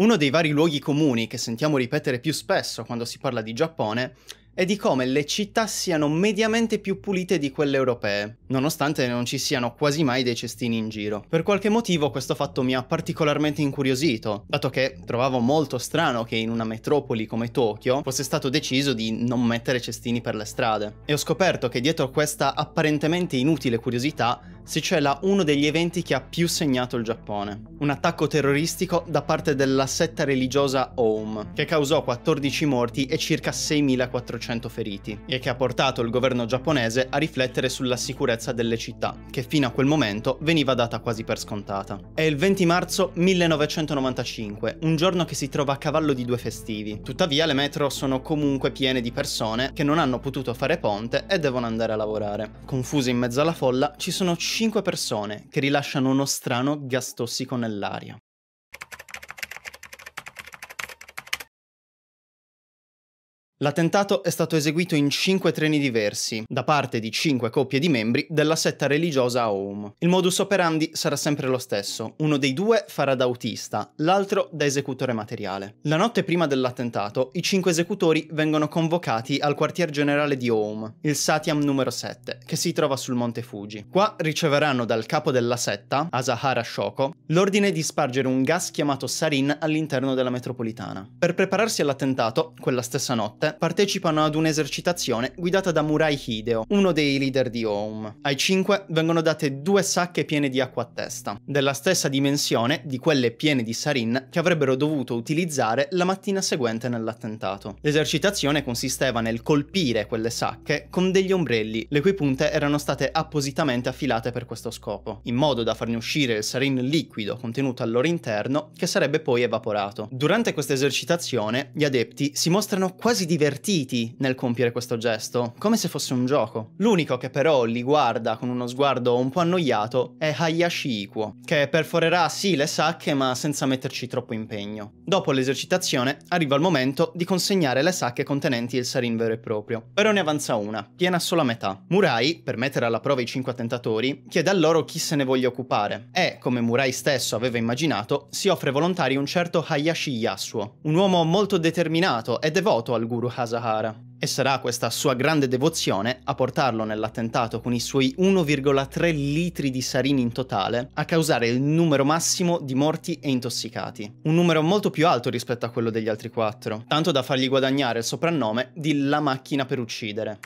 Uno dei vari luoghi comuni che sentiamo ripetere più spesso quando si parla di Giappone è di come le città siano mediamente più pulite di quelle europee, nonostante non ci siano quasi mai dei cestini in giro. Per qualche motivo questo fatto mi ha particolarmente incuriosito, dato che trovavo molto strano che in una metropoli come Tokyo fosse stato deciso di non mettere cestini per le strade. E ho scoperto che dietro questa apparentemente inutile curiosità si cela uno degli eventi che ha più segnato il Giappone, un attacco terroristico da parte della setta religiosa Oum, che causò 14 morti e circa 6.400 feriti, e che ha portato il governo giapponese a riflettere sulla sicurezza delle città, che fino a quel momento veniva data quasi per scontata. È il 20 marzo 1995, un giorno che si trova a cavallo di due festivi. Tuttavia le metro sono comunque piene di persone che non hanno potuto fare ponte e devono andare a lavorare. Confuse in mezzo alla folla ci sono 5 persone che rilasciano uno strano gas tossico nell'aria. L'attentato è stato eseguito in cinque treni diversi, da parte di cinque coppie di membri della setta religiosa Aum. Il modus operandi sarà sempre lo stesso, uno dei due farà da autista, l'altro da esecutore materiale. La notte prima dell'attentato, i cinque esecutori vengono convocati al quartier generale di Aum, il Satiam numero 7, che si trova sul monte Fuji. Qua riceveranno dal capo della setta, Asahara Shoko, l'ordine di spargere un gas chiamato sarin all'interno della metropolitana. Per prepararsi all'attentato, quella stessa notte, partecipano ad un'esercitazione guidata da Murai Hideo, uno dei leader di Home. Ai cinque vengono date due sacche piene di acqua a testa, della stessa dimensione di quelle piene di sarin che avrebbero dovuto utilizzare la mattina seguente nell'attentato. L'esercitazione consisteva nel colpire quelle sacche con degli ombrelli, le cui punte erano state appositamente affilate per questo scopo, in modo da farne uscire il sarin liquido contenuto al loro interno che sarebbe poi evaporato. Durante questa esercitazione gli adepti si mostrano quasi diversi divertiti nel compiere questo gesto, come se fosse un gioco. L'unico che però li guarda con uno sguardo un po' annoiato è Hayashi Ikuo, che perforerà sì le sacche ma senza metterci troppo impegno. Dopo l'esercitazione arriva il momento di consegnare le sacche contenenti il sarin vero e proprio, però ne avanza una, piena solo a metà. Murai, per mettere alla prova i cinque attentatori, chiede a loro chi se ne voglia occupare e, come Murai stesso aveva immaginato, si offre volontari un certo Hayashi Yasuo, un uomo molto determinato e devoto al guru Hasahara. E sarà questa sua grande devozione a portarlo nell'attentato con i suoi 1,3 litri di sarini in totale a causare il numero massimo di morti e intossicati. Un numero molto più alto rispetto a quello degli altri quattro, tanto da fargli guadagnare il soprannome di la macchina per uccidere.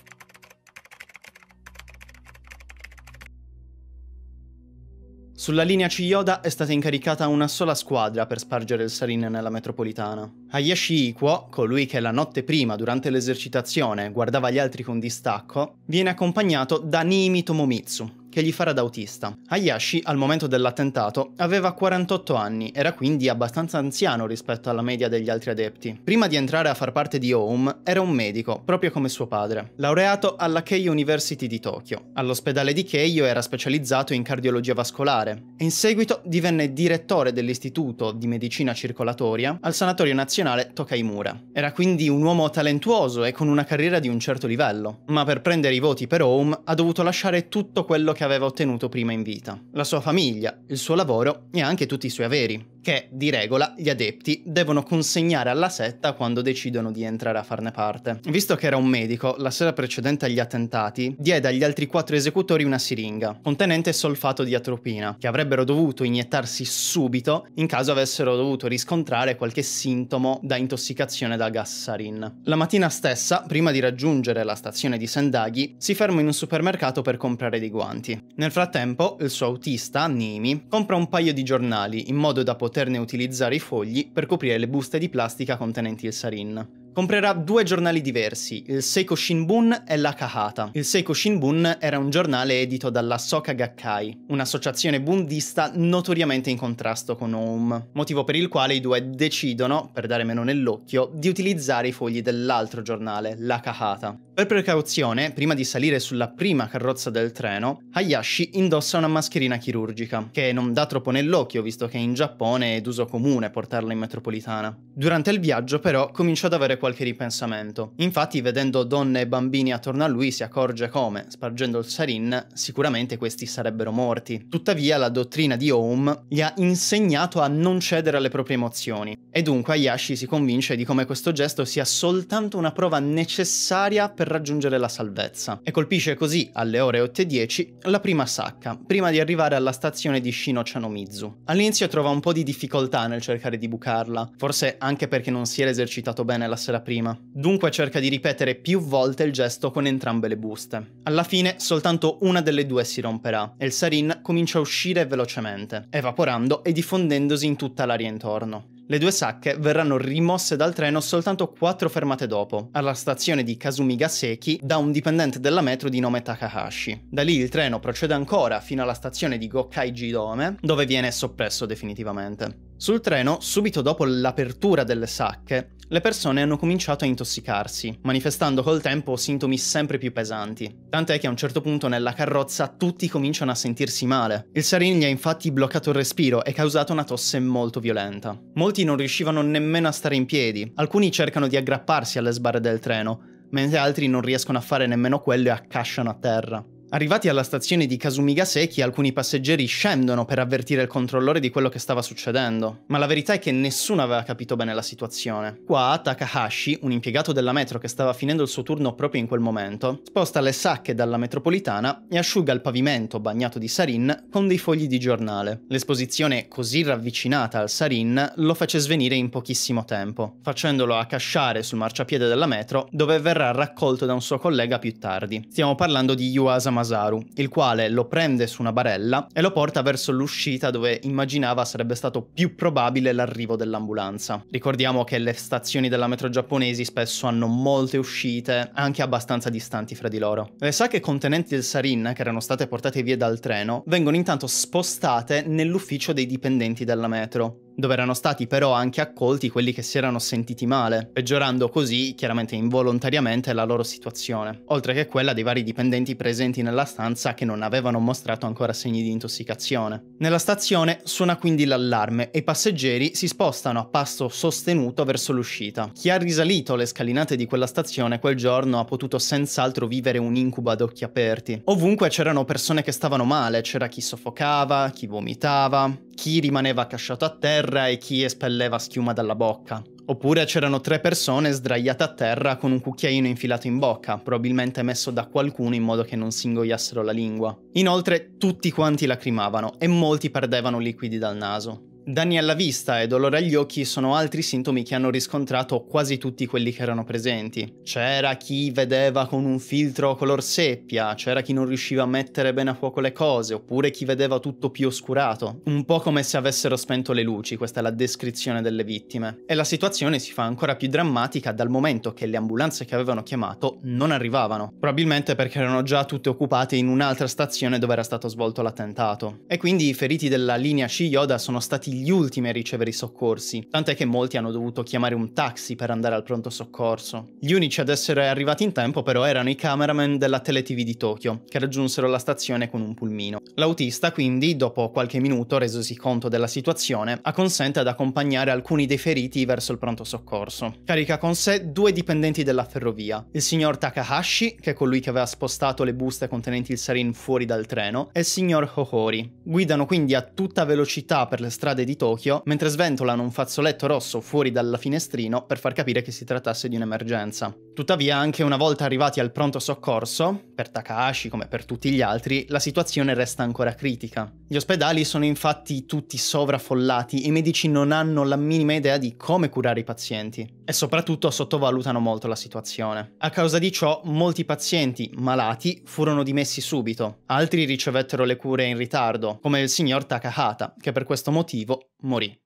Sulla linea Chiyoda è stata incaricata una sola squadra per spargere il sarin nella metropolitana. Hayashi Ikuo, colui che la notte prima, durante l'esercitazione, guardava gli altri con distacco, viene accompagnato da Niimi Tomomitsu, che gli farà da autista. Hayashi, al momento dell'attentato, aveva 48 anni, era quindi abbastanza anziano rispetto alla media degli altri adepti. Prima di entrare a far parte di Home, era un medico, proprio come suo padre, laureato alla Keio University di Tokyo. All'ospedale di Keio era specializzato in cardiologia vascolare e in seguito divenne direttore dell'Istituto di Medicina Circolatoria al Sanatorio Nazionale Tokaimura. Era quindi un uomo talentuoso e con una carriera di un certo livello, ma per prendere i voti per Home ha dovuto lasciare tutto quello che aveva ottenuto prima in vita, la sua famiglia, il suo lavoro e anche tutti i suoi averi che di regola gli adepti devono consegnare alla setta quando decidono di entrare a farne parte. Visto che era un medico, la sera precedente agli attentati diede agli altri quattro esecutori una siringa contenente solfato di atropina, che avrebbero dovuto iniettarsi subito in caso avessero dovuto riscontrare qualche sintomo da intossicazione da gas sarin. La mattina stessa, prima di raggiungere la stazione di Sendaghi, si ferma in un supermercato per comprare dei guanti. Nel frattempo, il suo autista, Nimi, compra un paio di giornali in modo da poter poterne utilizzare i fogli per coprire le buste di plastica contenenti il sarin. Comprerà due giornali diversi, il Seiko Shinbun e la Kahata. Il Seiko Shinbun era un giornale edito dalla Soka Gakkai, un'associazione bundista notoriamente in contrasto con Oum, motivo per il quale i due decidono, per dare meno nell'occhio, di utilizzare i fogli dell'altro giornale, la Kahata. Per precauzione, prima di salire sulla prima carrozza del treno, Hayashi indossa una mascherina chirurgica, che non dà troppo nell'occhio visto che in Giappone è d'uso comune portarla in metropolitana. Durante il viaggio però cominciò ad avere qualche ripensamento. Infatti, vedendo donne e bambini attorno a lui, si accorge come, spargendo il sarin, sicuramente questi sarebbero morti. Tuttavia, la dottrina di Ohm gli ha insegnato a non cedere alle proprie emozioni, e dunque Hayashi si convince di come questo gesto sia soltanto una prova necessaria per raggiungere la salvezza, e colpisce così, alle ore 8.10, la prima sacca, prima di arrivare alla stazione di Shino Chanomizu. All'inizio trova un po' di difficoltà nel cercare di bucarla, forse anche perché non si era esercitato bene la serata la prima. Dunque cerca di ripetere più volte il gesto con entrambe le buste. Alla fine soltanto una delle due si romperà e il sarin comincia a uscire velocemente, evaporando e diffondendosi in tutta l'aria intorno. Le due sacche verranno rimosse dal treno soltanto quattro fermate dopo, alla stazione di Kasumigaseki, da un dipendente della metro di nome Takahashi. Da lì il treno procede ancora fino alla stazione di Gokkaiji Dome, dove viene soppresso definitivamente. Sul treno, subito dopo l'apertura delle sacche, le persone hanno cominciato a intossicarsi, manifestando col tempo sintomi sempre più pesanti. Tant'è che a un certo punto nella carrozza tutti cominciano a sentirsi male. Il sarin gli ha infatti bloccato il respiro e causato una tosse molto violenta. Molti non riuscivano nemmeno a stare in piedi, alcuni cercano di aggrapparsi alle sbarre del treno, mentre altri non riescono a fare nemmeno quello e accasciano a terra. Arrivati alla stazione di Kasumigaseki, alcuni passeggeri scendono per avvertire il controllore di quello che stava succedendo, ma la verità è che nessuno aveva capito bene la situazione. Qua Takahashi, un impiegato della metro che stava finendo il suo turno proprio in quel momento, sposta le sacche dalla metropolitana e asciuga il pavimento bagnato di sarin con dei fogli di giornale. L'esposizione così ravvicinata al sarin lo fece svenire in pochissimo tempo, facendolo accasciare sul marciapiede della metro dove verrà raccolto da un suo collega più tardi. Stiamo parlando di Yuasa Masaru, il quale lo prende su una barella e lo porta verso l'uscita dove immaginava sarebbe stato più probabile l'arrivo dell'ambulanza. Ricordiamo che le stazioni della metro giapponesi spesso hanno molte uscite, anche abbastanza distanti fra di loro. Le sacche contenenti il sarin, che erano state portate via dal treno, vengono intanto spostate nell'ufficio dei dipendenti della metro, dove erano stati però anche accolti quelli che si erano sentiti male, peggiorando così, chiaramente involontariamente, la loro situazione, oltre che quella dei vari dipendenti presenti nella stanza che non avevano mostrato ancora segni di intossicazione. Nella stazione suona quindi l'allarme e i passeggeri si spostano a passo sostenuto verso l'uscita. Chi ha risalito le scalinate di quella stazione quel giorno ha potuto senz'altro vivere un incubo ad occhi aperti. Ovunque c'erano persone che stavano male, c'era chi soffocava, chi vomitava, chi rimaneva accasciato a terra e chi espelleva schiuma dalla bocca. Oppure c'erano tre persone sdraiate a terra con un cucchiaino infilato in bocca, probabilmente messo da qualcuno in modo che non si ingoiassero la lingua. Inoltre tutti quanti lacrimavano e molti perdevano liquidi dal naso. Danni alla vista e dolore agli occhi sono altri sintomi che hanno riscontrato quasi tutti quelli che erano presenti. C'era chi vedeva con un filtro color seppia, c'era chi non riusciva a mettere bene a fuoco le cose, oppure chi vedeva tutto più oscurato. Un po' come se avessero spento le luci, questa è la descrizione delle vittime. E la situazione si fa ancora più drammatica dal momento che le ambulanze che avevano chiamato non arrivavano, probabilmente perché erano già tutte occupate in un'altra stazione dove era stato svolto l'attentato. E quindi i feriti della linea Shiyoda sono stati gli ultimi a ricevere i soccorsi, tant'è che molti hanno dovuto chiamare un taxi per andare al pronto soccorso. Gli unici ad essere arrivati in tempo però erano i cameraman della Tele TV di Tokyo, che raggiunsero la stazione con un pulmino. L'autista quindi, dopo qualche minuto resosi conto della situazione, acconsente ad accompagnare alcuni dei feriti verso il pronto soccorso. Carica con sé due dipendenti della ferrovia, il signor Takahashi, che è colui che aveva spostato le buste contenenti il sarin fuori dal treno, e il signor Hohori. Guidano quindi a tutta velocità per le strade strade di Tokyo mentre sventolano un fazzoletto rosso fuori dal finestrino per far capire che si trattasse di un'emergenza. Tuttavia, anche una volta arrivati al pronto soccorso, per Takahashi come per tutti gli altri, la situazione resta ancora critica. Gli ospedali sono infatti tutti sovraffollati, i medici non hanno la minima idea di come curare i pazienti e soprattutto sottovalutano molto la situazione. A causa di ciò molti pazienti malati furono dimessi subito, altri ricevettero le cure in ritardo, come il signor Takahata, che per questo motivo morì.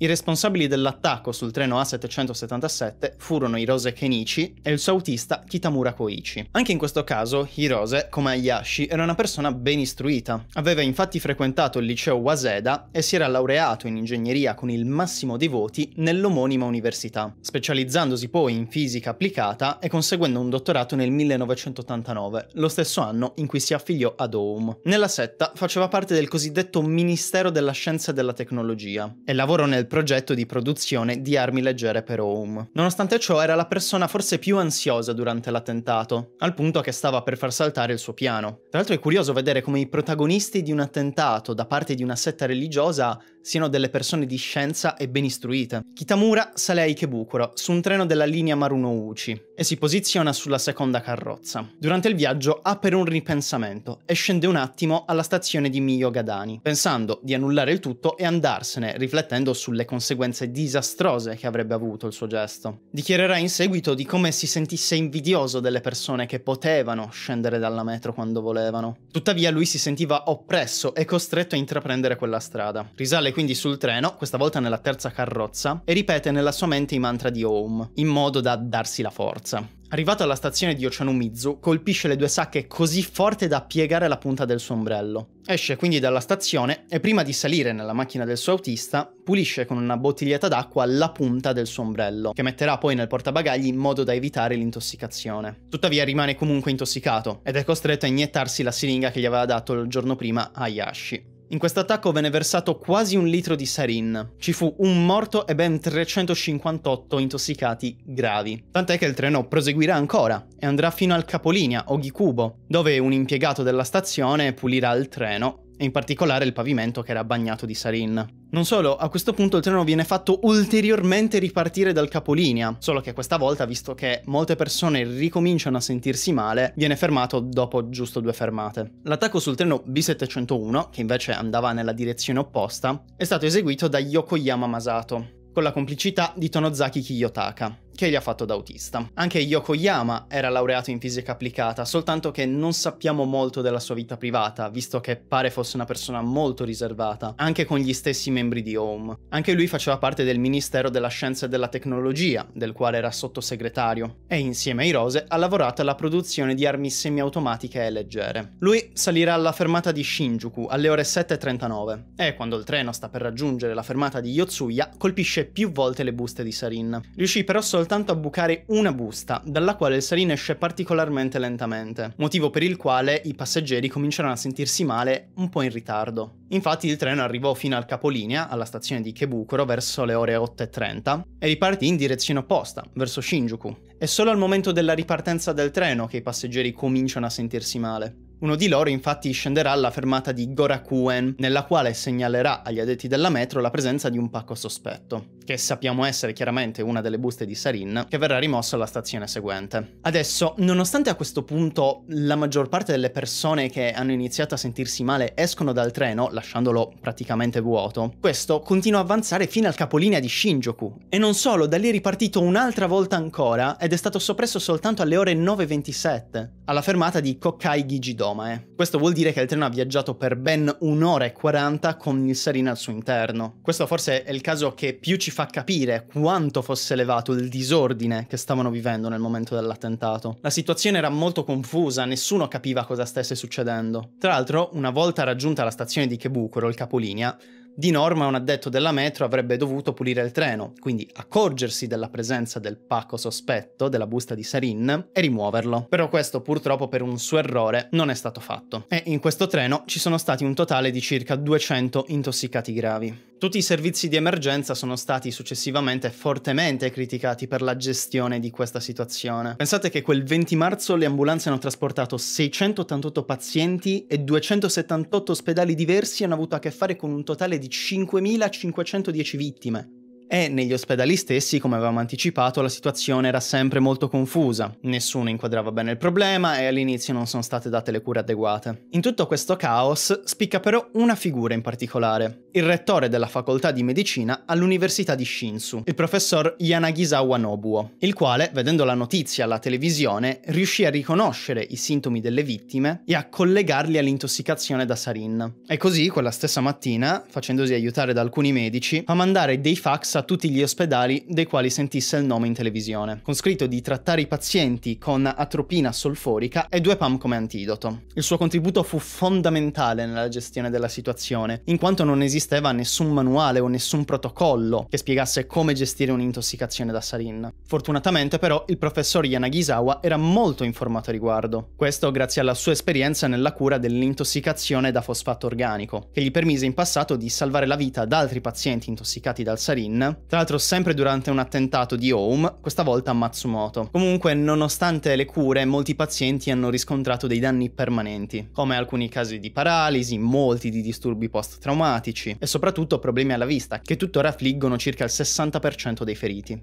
I responsabili dell'attacco sul treno A777 furono Hirose Kenichi e il suo autista Kitamura Koichi. Anche in questo caso, Hirose, come Hayashi, era una persona ben istruita. Aveva infatti frequentato il liceo Waseda e si era laureato in ingegneria con il massimo dei voti nell'omonima università, specializzandosi poi in fisica applicata e conseguendo un dottorato nel 1989, lo stesso anno in cui si affiliò ad Oum. Nella setta faceva parte del cosiddetto Ministero della Scienza e della Tecnologia e lavorò nel progetto di produzione di armi leggere per Home. Nonostante ciò era la persona forse più ansiosa durante l'attentato, al punto che stava per far saltare il suo piano. Tra l'altro è curioso vedere come i protagonisti di un attentato da parte di una setta religiosa siano delle persone di scienza e ben istruite. Kitamura sale a Ikebukuro su un treno della linea Maruno Uchi e si posiziona sulla seconda carrozza. Durante il viaggio ha per un ripensamento e scende un attimo alla stazione di Miyogadani, pensando di annullare il tutto e andarsene, riflettendo sulla sulle conseguenze disastrose che avrebbe avuto il suo gesto. Dichiarerà in seguito di come si sentisse invidioso delle persone che potevano scendere dalla metro quando volevano. Tuttavia lui si sentiva oppresso e costretto a intraprendere quella strada. Risale quindi sul treno, questa volta nella terza carrozza, e ripete nella sua mente i mantra di Home, in modo da darsi la forza. Arrivato alla stazione di Ochanomizu, colpisce le due sacche così forte da piegare la punta del suo ombrello. Esce quindi dalla stazione e prima di salire nella macchina del suo autista, pulisce con una bottiglietta d'acqua la punta del suo ombrello, che metterà poi nel portabagagli in modo da evitare l'intossicazione. Tuttavia rimane comunque intossicato ed è costretto a iniettarsi la siringa che gli aveva dato il giorno prima Hayashi. In questo attacco venne versato quasi un litro di sarin. Ci fu un morto e ben 358 intossicati gravi. Tant'è che il treno proseguirà ancora e andrà fino al capolinea, Ogikubo, dove un impiegato della stazione pulirà il treno e in particolare il pavimento che era bagnato di sarin. Non solo, a questo punto il treno viene fatto ulteriormente ripartire dal capolinea, solo che questa volta, visto che molte persone ricominciano a sentirsi male, viene fermato dopo giusto due fermate. L'attacco sul treno B701, che invece andava nella direzione opposta, è stato eseguito da Yokoyama Masato, con la complicità di Tonozaki Kiyotaka che gli ha fatto da autista. Anche Yokoyama era laureato in fisica applicata, soltanto che non sappiamo molto della sua vita privata, visto che pare fosse una persona molto riservata, anche con gli stessi membri di Home. Anche lui faceva parte del Ministero della Scienza e della Tecnologia, del quale era sottosegretario, e insieme ai Rose ha lavorato alla produzione di armi semiautomatiche e leggere. Lui salirà alla fermata di Shinjuku alle ore 7.39 e quando il treno sta per raggiungere la fermata di Yotsuya colpisce più volte le buste di sarin. Riuscì però soltanto soltanto a bucare una busta, dalla quale il salino esce particolarmente lentamente, motivo per il quale i passeggeri cominciarono a sentirsi male un po' in ritardo. Infatti il treno arrivò fino al capolinea, alla stazione di Kebukuro, verso le ore 8.30, e ripartì in direzione opposta, verso Shinjuku. È solo al momento della ripartenza del treno che i passeggeri cominciano a sentirsi male. Uno di loro infatti scenderà alla fermata di Gorakuen, nella quale segnalerà agli addetti della metro la presenza di un pacco sospetto che sappiamo essere chiaramente una delle buste di Sarin, che verrà rimossa alla stazione seguente. Adesso, nonostante a questo punto la maggior parte delle persone che hanno iniziato a sentirsi male escono dal treno, lasciandolo praticamente vuoto, questo continua a avanzare fino al capolinea di Shinjuku. E non solo, da lì è ripartito un'altra volta ancora ed è stato soppresso soltanto alle ore 9.27, alla fermata di Kokai Gigidomae. Eh. Questo vuol dire che il treno ha viaggiato per ben un'ora e 40 con il Sarin al suo interno. Questo forse è il caso che più ci fa fa capire quanto fosse elevato il disordine che stavano vivendo nel momento dell'attentato. La situazione era molto confusa, nessuno capiva cosa stesse succedendo. Tra l'altro, una volta raggiunta la stazione di Chebukuro, il capolinea, di norma un addetto della metro avrebbe dovuto pulire il treno, quindi accorgersi della presenza del pacco sospetto della busta di sarin e rimuoverlo. Però questo purtroppo per un suo errore non è stato fatto. E in questo treno ci sono stati un totale di circa 200 intossicati gravi. Tutti i servizi di emergenza sono stati successivamente fortemente criticati per la gestione di questa situazione. Pensate che quel 20 marzo le ambulanze hanno trasportato 688 pazienti e 278 ospedali diversi hanno avuto a che fare con un totale di di 5.510 vittime e negli ospedali stessi, come avevamo anticipato, la situazione era sempre molto confusa, nessuno inquadrava bene il problema e all'inizio non sono state date le cure adeguate. In tutto questo caos spicca però una figura in particolare, il rettore della facoltà di medicina all'Università di Shinsu, il professor Yanagisawa Nobuo, il quale, vedendo la notizia alla televisione, riuscì a riconoscere i sintomi delle vittime e a collegarli all'intossicazione da sarin. E così, quella stessa mattina, facendosi aiutare da alcuni medici, a mandare dei fax a tutti gli ospedali dei quali sentisse il nome in televisione, con scritto di trattare i pazienti con atropina solforica e due PAM come antidoto. Il suo contributo fu fondamentale nella gestione della situazione, in quanto non esisteva nessun manuale o nessun protocollo che spiegasse come gestire un'intossicazione da sarin. Fortunatamente però il professor Yanagisawa era molto informato a riguardo, questo grazie alla sua esperienza nella cura dell'intossicazione da fosfato organico, che gli permise in passato di salvare la vita ad altri pazienti intossicati dal sarin tra l'altro sempre durante un attentato di Home, questa volta a Matsumoto. Comunque, nonostante le cure, molti pazienti hanno riscontrato dei danni permanenti, come alcuni casi di paralisi, molti di disturbi post-traumatici e soprattutto problemi alla vista, che tuttora affliggono circa il 60% dei feriti.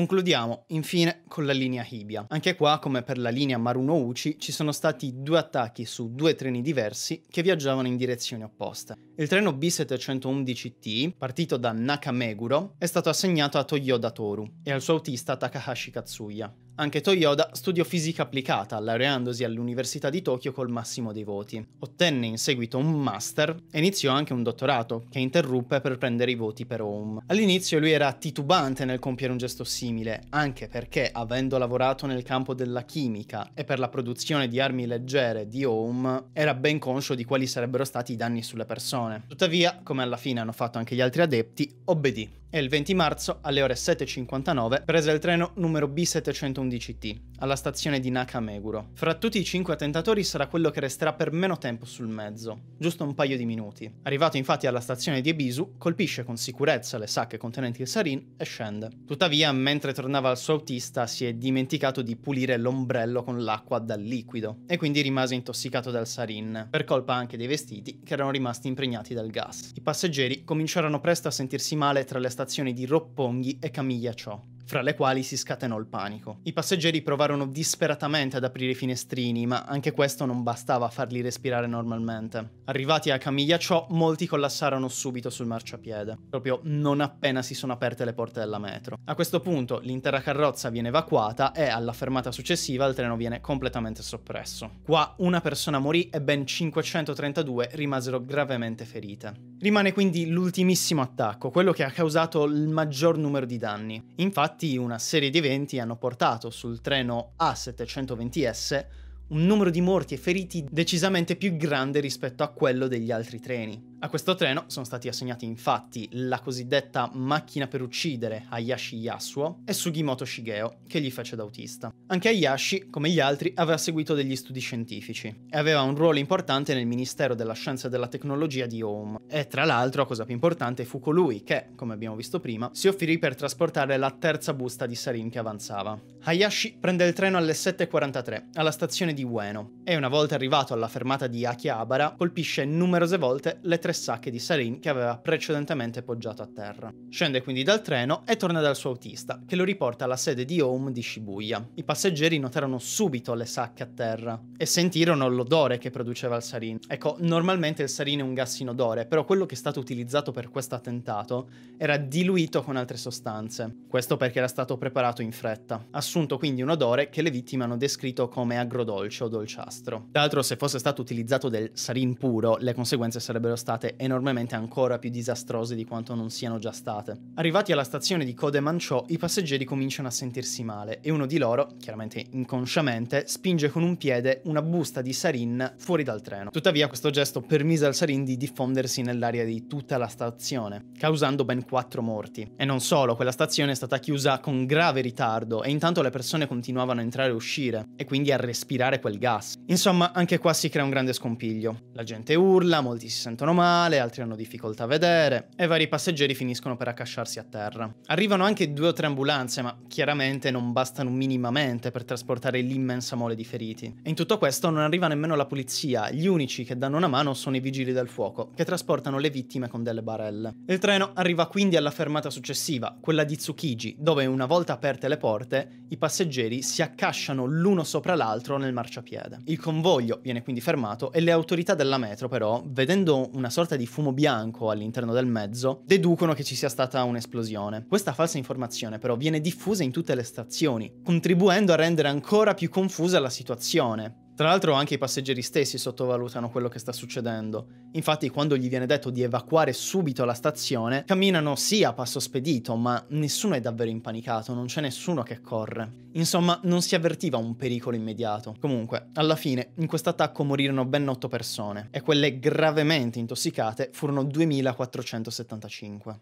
Concludiamo infine con la linea Hibia. Anche qua, come per la linea Maruno Uchi, ci sono stati due attacchi su due treni diversi che viaggiavano in direzioni opposte. Il treno B711T, partito da Nakameguro, è stato assegnato a Toyoda Toru e al suo autista Takahashi Katsuya. Anche Toyoda studiò fisica applicata, laureandosi all'Università di Tokyo col massimo dei voti. Ottenne in seguito un master e iniziò anche un dottorato, che interruppe per prendere i voti per Home. All'inizio lui era titubante nel compiere un gesto simile, anche perché avendo lavorato nel campo della chimica e per la produzione di armi leggere di Home, era ben conscio di quali sarebbero stati i danni sulle persone. Tuttavia, come alla fine hanno fatto anche gli altri adepti, obbedì e il 20 marzo alle ore 7.59 prese il treno numero B711T alla stazione di Nakameguro. Fra tutti i cinque attentatori sarà quello che resterà per meno tempo sul mezzo, giusto un paio di minuti. Arrivato infatti alla stazione di Ebisu, colpisce con sicurezza le sacche contenenti il sarin e scende. Tuttavia, mentre tornava al suo autista, si è dimenticato di pulire l'ombrello con l'acqua dal liquido e quindi rimase intossicato dal sarin, per colpa anche dei vestiti che erano rimasti impregnati dal gas. I passeggeri cominciarono presto a sentirsi male tra le stazioni stazioni di Ropponghi e Camiglia Camigliacciò fra le quali si scatenò il panico. I passeggeri provarono disperatamente ad aprire i finestrini, ma anche questo non bastava a farli respirare normalmente. Arrivati a Camigliacciò, molti collassarono subito sul marciapiede, proprio non appena si sono aperte le porte della metro. A questo punto l'intera carrozza viene evacuata e alla fermata successiva il treno viene completamente soppresso. Qua una persona morì e ben 532 rimasero gravemente ferite. Rimane quindi l'ultimissimo attacco, quello che ha causato il maggior numero di danni. Infatti avanti una serie di eventi hanno portato sul treno A720S un numero di morti e feriti decisamente più grande rispetto a quello degli altri treni. A questo treno sono stati assegnati infatti la cosiddetta macchina per uccidere Hayashi Yasuo e Sugimoto Shigeo, che gli fece da autista. Anche Hayashi, come gli altri, aveva seguito degli studi scientifici e aveva un ruolo importante nel Ministero della Scienza e della Tecnologia di Home. E tra l'altro, cosa più importante, fu colui che, come abbiamo visto prima, si offrì per trasportare la terza busta di Sarin che avanzava. Hayashi prende il treno alle 7.43 alla stazione di Ueno e una volta arrivato alla fermata di Akihabara colpisce numerose volte le tre tre sacche di sarin che aveva precedentemente poggiato a terra. Scende quindi dal treno e torna dal suo autista, che lo riporta alla sede di Home di Shibuya. I passeggeri notarono subito le sacche a terra e sentirono l'odore che produceva il sarin. Ecco, normalmente il sarin è un gas inodore, però quello che è stato utilizzato per questo attentato era diluito con altre sostanze. Questo perché era stato preparato in fretta. Assunto quindi un odore che le vittime hanno descritto come agrodolce o dolciastro. Tra l'altro, se fosse stato utilizzato del sarin puro, le conseguenze sarebbero state state enormemente ancora più disastrose di quanto non siano già state. Arrivati alla stazione di Code Manciò, i passeggeri cominciano a sentirsi male e uno di loro, chiaramente inconsciamente, spinge con un piede una busta di sarin fuori dal treno. Tuttavia questo gesto permise al sarin di diffondersi nell'aria di tutta la stazione, causando ben quattro morti. E non solo, quella stazione è stata chiusa con grave ritardo e intanto le persone continuavano a entrare e uscire e quindi a respirare quel gas. Insomma, anche qua si crea un grande scompiglio. La gente urla, molti si sentono male, male, altri hanno difficoltà a vedere e vari passeggeri finiscono per accasciarsi a terra. Arrivano anche due o tre ambulanze, ma chiaramente non bastano minimamente per trasportare l'immensa mole di feriti. E in tutto questo non arriva nemmeno la polizia, gli unici che danno una mano sono i vigili del fuoco, che trasportano le vittime con delle barelle. Il treno arriva quindi alla fermata successiva, quella di Tsukiji, dove una volta aperte le porte, i passeggeri si accasciano l'uno sopra l'altro nel marciapiede. Il convoglio viene quindi fermato e le autorità della metro però, vedendo una sorta sorta di fumo bianco all'interno del mezzo, deducono che ci sia stata un'esplosione. Questa falsa informazione però viene diffusa in tutte le stazioni, contribuendo a rendere ancora più confusa la situazione. Tra l'altro anche i passeggeri stessi sottovalutano quello che sta succedendo. Infatti quando gli viene detto di evacuare subito la stazione, camminano sì a passo spedito, ma nessuno è davvero impanicato, non c'è nessuno che corre. Insomma, non si avvertiva un pericolo immediato. Comunque, alla fine, in questo attacco morirono ben 8 persone e quelle gravemente intossicate furono 2475.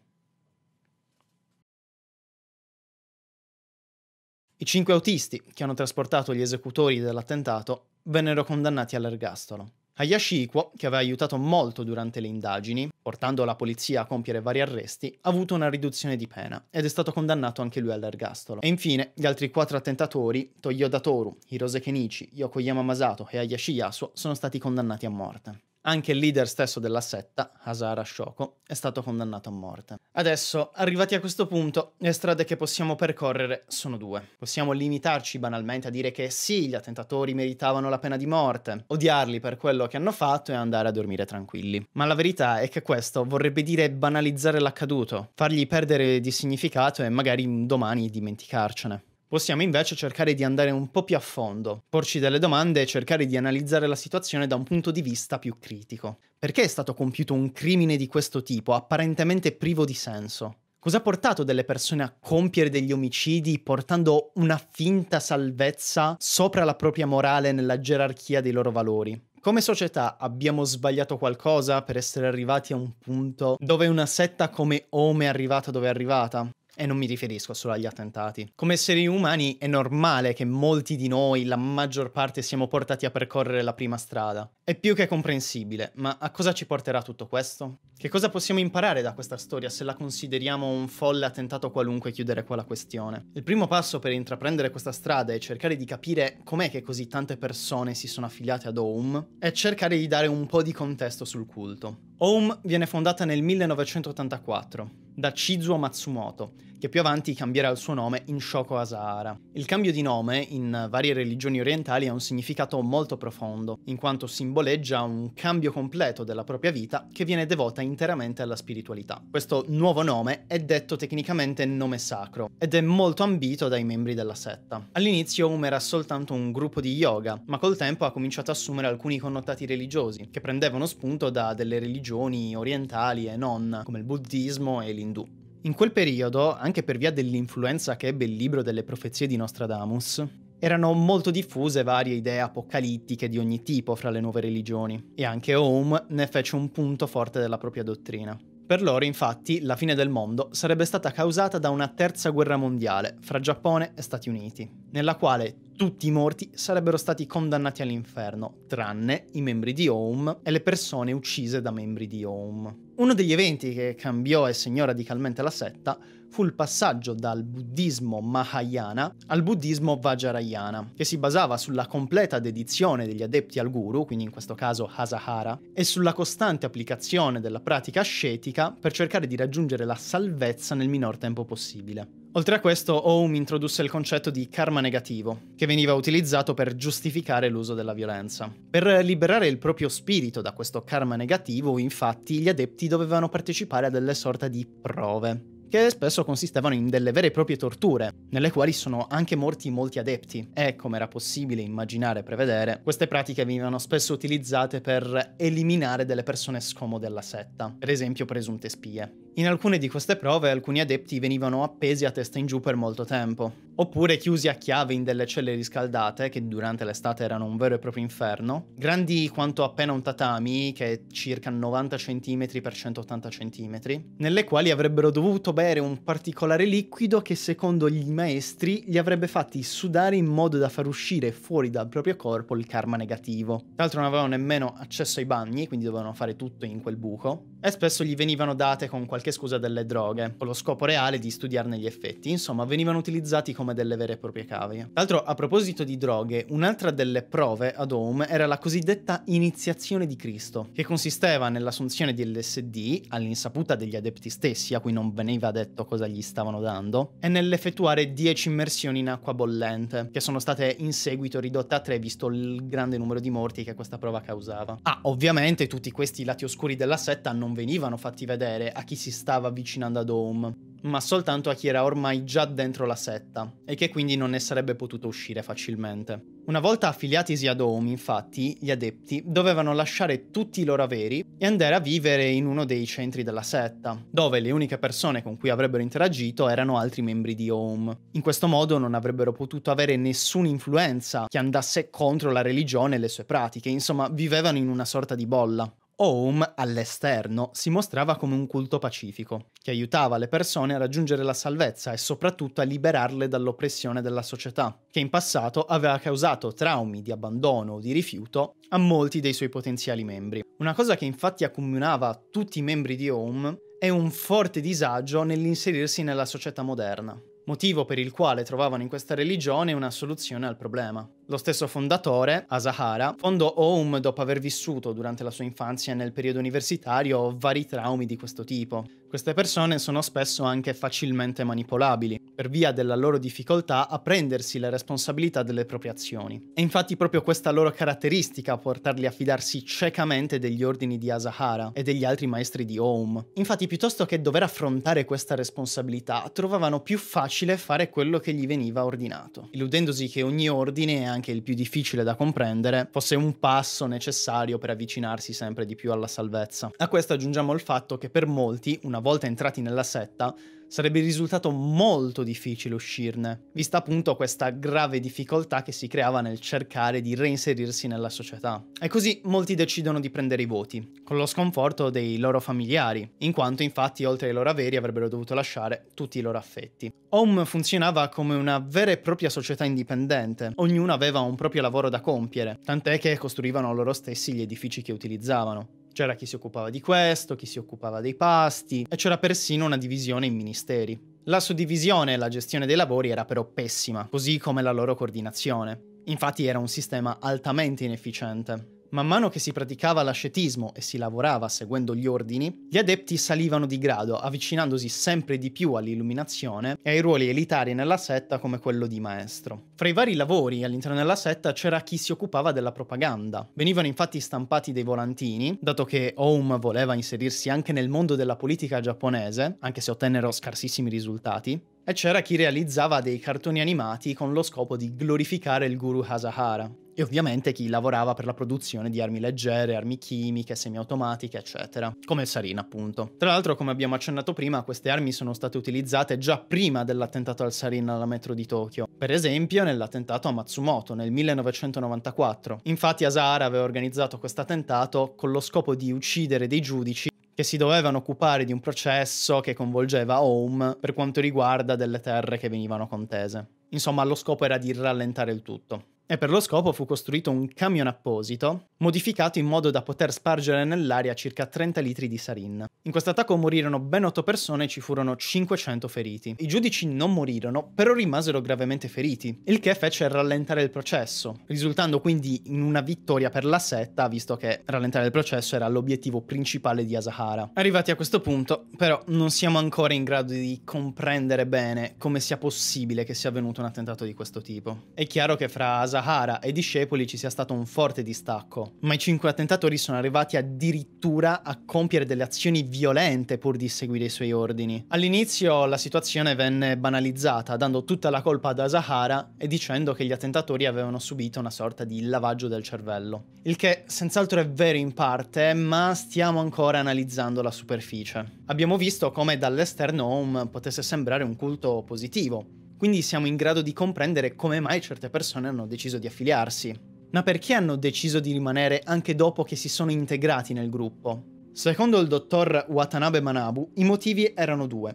I cinque autisti che hanno trasportato gli esecutori dell'attentato vennero condannati all'ergastolo. Hayashi Ikuo, che aveva aiutato molto durante le indagini, portando la polizia a compiere vari arresti, ha avuto una riduzione di pena ed è stato condannato anche lui all'ergastolo. E infine gli altri quattro attentatori, Toyoda Toru, Hirose Kenichi, Yokoyama Masato e Hayashi sono stati condannati a morte. Anche il leader stesso della setta, Hazara Shoko, è stato condannato a morte. Adesso, arrivati a questo punto, le strade che possiamo percorrere sono due. Possiamo limitarci banalmente a dire che sì, gli attentatori meritavano la pena di morte, odiarli per quello che hanno fatto e andare a dormire tranquilli. Ma la verità è che questo vorrebbe dire banalizzare l'accaduto, fargli perdere di significato e magari domani dimenticarcene. Possiamo invece cercare di andare un po' più a fondo, porci delle domande e cercare di analizzare la situazione da un punto di vista più critico. Perché è stato compiuto un crimine di questo tipo, apparentemente privo di senso? Cosa ha portato delle persone a compiere degli omicidi portando una finta salvezza sopra la propria morale nella gerarchia dei loro valori? Come società abbiamo sbagliato qualcosa per essere arrivati a un punto dove una setta come Home è arrivata dove è arrivata? E non mi riferisco solo agli attentati. Come esseri umani è normale che molti di noi, la maggior parte, siamo portati a percorrere la prima strada. È più che comprensibile, ma a cosa ci porterà tutto questo? Che cosa possiamo imparare da questa storia se la consideriamo un folle attentato qualunque chiudere qua la questione? Il primo passo per intraprendere questa strada e cercare di capire com'è che così tante persone si sono affiliate ad Oum è cercare di dare un po' di contesto sul culto. Oum viene fondata nel 1984 da Chizuo Matsumoto, che più avanti cambierà il suo nome in Shoko Asahara. Il cambio di nome in varie religioni orientali ha un significato molto profondo, in quanto simboleggia un cambio completo della propria vita che viene devota interamente alla spiritualità. Questo nuovo nome è detto tecnicamente nome sacro ed è molto ambito dai membri della setta. All'inizio Ume era soltanto un gruppo di yoga, ma col tempo ha cominciato ad assumere alcuni connotati religiosi, che prendevano spunto da delle religioni orientali e non, come il buddismo e l'indù. In quel periodo, anche per via dell'influenza che ebbe il libro delle profezie di Nostradamus, erano molto diffuse varie idee apocalittiche di ogni tipo fra le nuove religioni, e anche Ohm ne fece un punto forte della propria dottrina. Per loro, infatti, la fine del mondo sarebbe stata causata da una terza guerra mondiale fra Giappone e Stati Uniti, nella quale tutti i morti sarebbero stati condannati all'inferno, tranne i membri di Home e le persone uccise da membri di Home. Uno degli eventi che cambiò e segnò radicalmente la setta fu il passaggio dal buddismo Mahayana al buddismo Vajrayana, che si basava sulla completa dedizione degli adepti al guru, quindi in questo caso Asahara, e sulla costante applicazione della pratica ascetica per cercare di raggiungere la salvezza nel minor tempo possibile. Oltre a questo, Oum introdusse il concetto di karma negativo, che veniva utilizzato per giustificare l'uso della violenza. Per liberare il proprio spirito da questo karma negativo, infatti, gli adepti dovevano partecipare a delle sorta di prove che spesso consistevano in delle vere e proprie torture, nelle quali sono anche morti molti adepti. E, come era possibile immaginare e prevedere, queste pratiche venivano spesso utilizzate per eliminare delle persone scomode alla setta, per esempio presunte spie. In alcune di queste prove alcuni adepti venivano appesi a testa in giù per molto tempo, oppure chiusi a chiave in delle celle riscaldate che durante l'estate erano un vero e proprio inferno, grandi quanto appena un tatami, che è circa 90 cm x 180 cm, nelle quali avrebbero dovuto bere un particolare liquido che secondo gli maestri li avrebbe fatti sudare in modo da far uscire fuori dal proprio corpo il karma negativo. Tra l'altro non avevano nemmeno accesso ai bagni, quindi dovevano fare tutto in quel buco e spesso gli venivano date con qualche scusa delle droghe, con lo scopo reale di studiarne gli effetti, insomma venivano utilizzati come delle vere e proprie cavie. D'altro, a proposito di droghe, un'altra delle prove ad Home era la cosiddetta iniziazione di Cristo, che consisteva nell'assunzione di LSD all'insaputa degli adepti stessi, a cui non veniva detto cosa gli stavano dando, e nell'effettuare 10 immersioni in acqua bollente, che sono state in seguito ridotte a 3 visto il grande numero di morti che questa prova causava. Ah, ovviamente tutti questi lati oscuri della setta hanno non venivano fatti vedere a chi si stava avvicinando ad Home, ma soltanto a chi era ormai già dentro la setta e che quindi non ne sarebbe potuto uscire facilmente. Una volta affiliatisi ad Home, infatti, gli adepti dovevano lasciare tutti i loro averi e andare a vivere in uno dei centri della setta, dove le uniche persone con cui avrebbero interagito erano altri membri di Home. In questo modo non avrebbero potuto avere nessuna influenza che andasse contro la religione e le sue pratiche, insomma, vivevano in una sorta di bolla. Home all'esterno si mostrava come un culto pacifico, che aiutava le persone a raggiungere la salvezza e soprattutto a liberarle dall'oppressione della società, che in passato aveva causato traumi di abbandono o di rifiuto a molti dei suoi potenziali membri. Una cosa che infatti accomunava tutti i membri di Home è un forte disagio nell'inserirsi nella società moderna motivo per il quale trovavano in questa religione una soluzione al problema. Lo stesso fondatore, Asahara, fondò Oum dopo aver vissuto durante la sua infanzia e nel periodo universitario vari traumi di questo tipo. Queste persone sono spesso anche facilmente manipolabili, per via della loro difficoltà a prendersi la responsabilità delle proprie azioni. È infatti proprio questa loro caratteristica a portarli a fidarsi ciecamente degli ordini di Asahara e degli altri maestri di Oum. Infatti piuttosto che dover affrontare questa responsabilità, trovavano più facile facile fare quello che gli veniva ordinato, illudendosi che ogni ordine, anche il più difficile da comprendere, fosse un passo necessario per avvicinarsi sempre di più alla salvezza. A questo aggiungiamo il fatto che per molti, una volta entrati nella setta, sarebbe risultato molto difficile uscirne, vista appunto questa grave difficoltà che si creava nel cercare di reinserirsi nella società. E così molti decidono di prendere i voti, con lo sconforto dei loro familiari, in quanto infatti oltre ai loro averi avrebbero dovuto lasciare tutti i loro affetti. Home funzionava come una vera e propria società indipendente, ognuno aveva un proprio lavoro da compiere, tant'è che costruivano loro stessi gli edifici che utilizzavano. C'era chi si occupava di questo, chi si occupava dei pasti e c'era persino una divisione in ministeri. La suddivisione e la gestione dei lavori era però pessima, così come la loro coordinazione. Infatti era un sistema altamente inefficiente. Man mano che si praticava l'ascetismo e si lavorava seguendo gli ordini, gli adepti salivano di grado, avvicinandosi sempre di più all'illuminazione e ai ruoli elitari nella setta come quello di maestro. Fra i vari lavori all'interno della setta c'era chi si occupava della propaganda. Venivano infatti stampati dei volantini, dato che Oum voleva inserirsi anche nel mondo della politica giapponese, anche se ottennero scarsissimi risultati, e c'era chi realizzava dei cartoni animati con lo scopo di glorificare il guru Hasahara e ovviamente chi lavorava per la produzione di armi leggere, armi chimiche, semiautomatiche, eccetera, come il sarin appunto. Tra l'altro, come abbiamo accennato prima, queste armi sono state utilizzate già prima dell'attentato al sarin alla metro di Tokyo, per esempio nell'attentato a Matsumoto nel 1994. Infatti Asahara aveva organizzato questo attentato con lo scopo di uccidere dei giudici che si dovevano occupare di un processo che coinvolgeva Home per quanto riguarda delle terre che venivano contese. Insomma, lo scopo era di rallentare il tutto e per lo scopo fu costruito un camion apposito, modificato in modo da poter spargere nell'aria circa 30 litri di sarin. In questo attacco morirono ben 8 persone e ci furono 500 feriti. I giudici non morirono, però rimasero gravemente feriti, il che fece rallentare il processo, risultando quindi in una vittoria per la setta, visto che rallentare il processo era l'obiettivo principale di Asahara. Arrivati a questo punto, però, non siamo ancora in grado di comprendere bene come sia possibile che sia avvenuto un attentato di questo tipo. È chiaro che fra Asahara Zahara e discepoli ci sia stato un forte distacco, ma i cinque attentatori sono arrivati addirittura a compiere delle azioni violente pur di seguire i suoi ordini. All'inizio la situazione venne banalizzata, dando tutta la colpa ad Azahara e dicendo che gli attentatori avevano subito una sorta di lavaggio del cervello. Il che senz'altro è vero in parte, ma stiamo ancora analizzando la superficie. Abbiamo visto come dall'esterno Home potesse sembrare un culto positivo, quindi siamo in grado di comprendere come mai certe persone hanno deciso di affiliarsi. Ma perché hanno deciso di rimanere anche dopo che si sono integrati nel gruppo? Secondo il dottor Watanabe Manabu, i motivi erano due.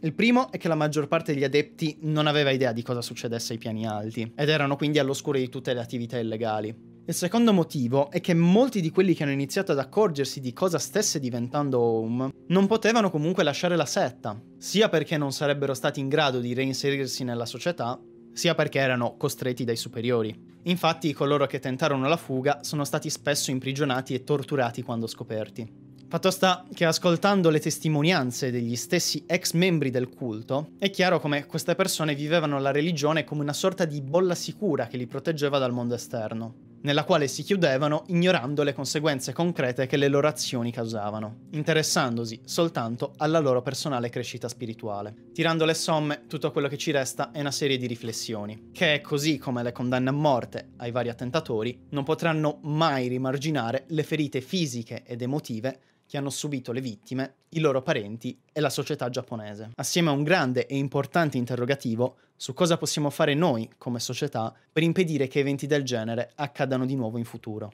Il primo è che la maggior parte degli adepti non aveva idea di cosa succedesse ai piani alti ed erano quindi all'oscuro di tutte le attività illegali. Il secondo motivo è che molti di quelli che hanno iniziato ad accorgersi di cosa stesse diventando Home non potevano comunque lasciare la setta, sia perché non sarebbero stati in grado di reinserirsi nella società, sia perché erano costretti dai superiori. Infatti coloro che tentarono la fuga sono stati spesso imprigionati e torturati quando scoperti. Fatto sta che ascoltando le testimonianze degli stessi ex membri del culto, è chiaro come queste persone vivevano la religione come una sorta di bolla sicura che li proteggeva dal mondo esterno nella quale si chiudevano ignorando le conseguenze concrete che le loro azioni causavano, interessandosi soltanto alla loro personale crescita spirituale. Tirando le somme, tutto quello che ci resta è una serie di riflessioni, che così come le condanne a morte ai vari attentatori, non potranno mai rimarginare le ferite fisiche ed emotive che hanno subito le vittime, i loro parenti e la società giapponese, assieme a un grande e importante interrogativo su cosa possiamo fare noi come società per impedire che eventi del genere accadano di nuovo in futuro.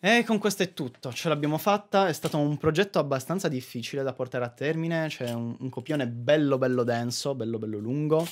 E con questo è tutto, ce l'abbiamo fatta, è stato un progetto abbastanza difficile da portare a termine, c'è un, un copione bello bello denso, bello bello lungo,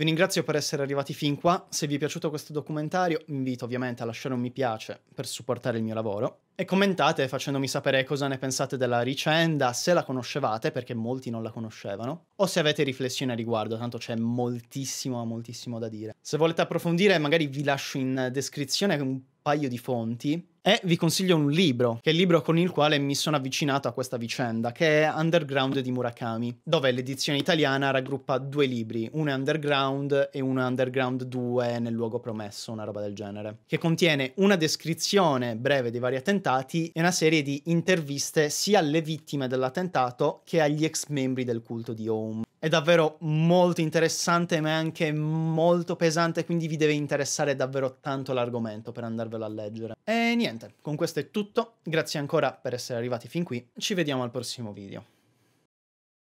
vi ringrazio per essere arrivati fin qua, se vi è piaciuto questo documentario vi invito ovviamente a lasciare un mi piace per supportare il mio lavoro e commentate facendomi sapere cosa ne pensate della vicenda, se la conoscevate perché molti non la conoscevano o se avete riflessioni a riguardo, tanto c'è moltissimo moltissimo da dire. Se volete approfondire magari vi lascio in descrizione un paio di fonti e vi consiglio un libro, che è il libro con il quale mi sono avvicinato a questa vicenda, che è Underground di Murakami, dove l'edizione italiana raggruppa due libri, uno è Underground e uno è Underground 2 nel luogo promesso, una roba del genere, che contiene una descrizione breve dei vari attentati e una serie di interviste sia alle vittime dell'attentato che agli ex membri del culto di Home. È davvero molto interessante ma è anche molto pesante, quindi vi deve interessare davvero tanto l'argomento per andarvelo a leggere. E niente niente, con questo è tutto, grazie ancora per essere arrivati fin qui, ci vediamo al prossimo video.